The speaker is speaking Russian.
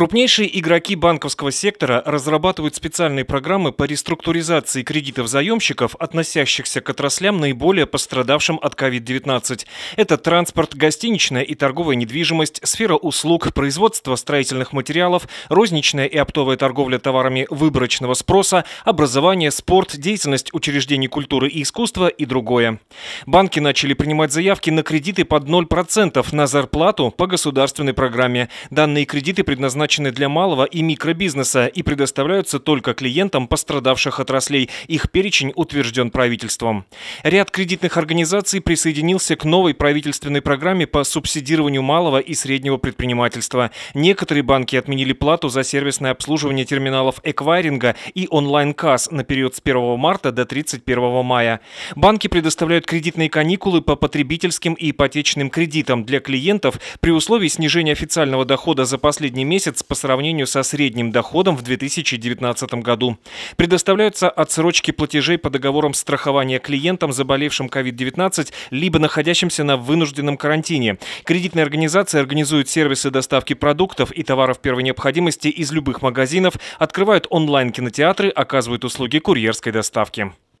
Крупнейшие игроки банковского сектора разрабатывают специальные программы по реструктуризации кредитов заемщиков, относящихся к отраслям, наиболее пострадавшим от COVID-19. Это транспорт, гостиничная и торговая недвижимость, сфера услуг, производство строительных материалов, розничная и оптовая торговля товарами выборочного спроса, образование, спорт, деятельность учреждений культуры и искусства и другое. Банки начали принимать заявки на кредиты под 0% на зарплату по государственной программе. Данные кредиты предназначены предназначены для малого и микробизнеса и предоставляются только клиентам пострадавших отраслей. Их перечень утвержден правительством. Ряд кредитных организаций присоединился к новой правительственной программе по субсидированию малого и среднего предпринимательства. Некоторые банки отменили плату за сервисное обслуживание терминалов эквайринга и онлайн-касс на период с 1 марта до 31 мая. Банки предоставляют кредитные каникулы по потребительским и ипотечным кредитам для клиентов при условии снижения официального дохода за последний месяц месяц по сравнению со средним доходом в 2019 году. Предоставляются отсрочки платежей по договорам страхования клиентам, заболевшим COVID-19, либо находящимся на вынужденном карантине. Кредитные организации организуют сервисы доставки продуктов и товаров первой необходимости из любых магазинов, открывают онлайн-кинотеатры, оказывают услуги курьерской доставки.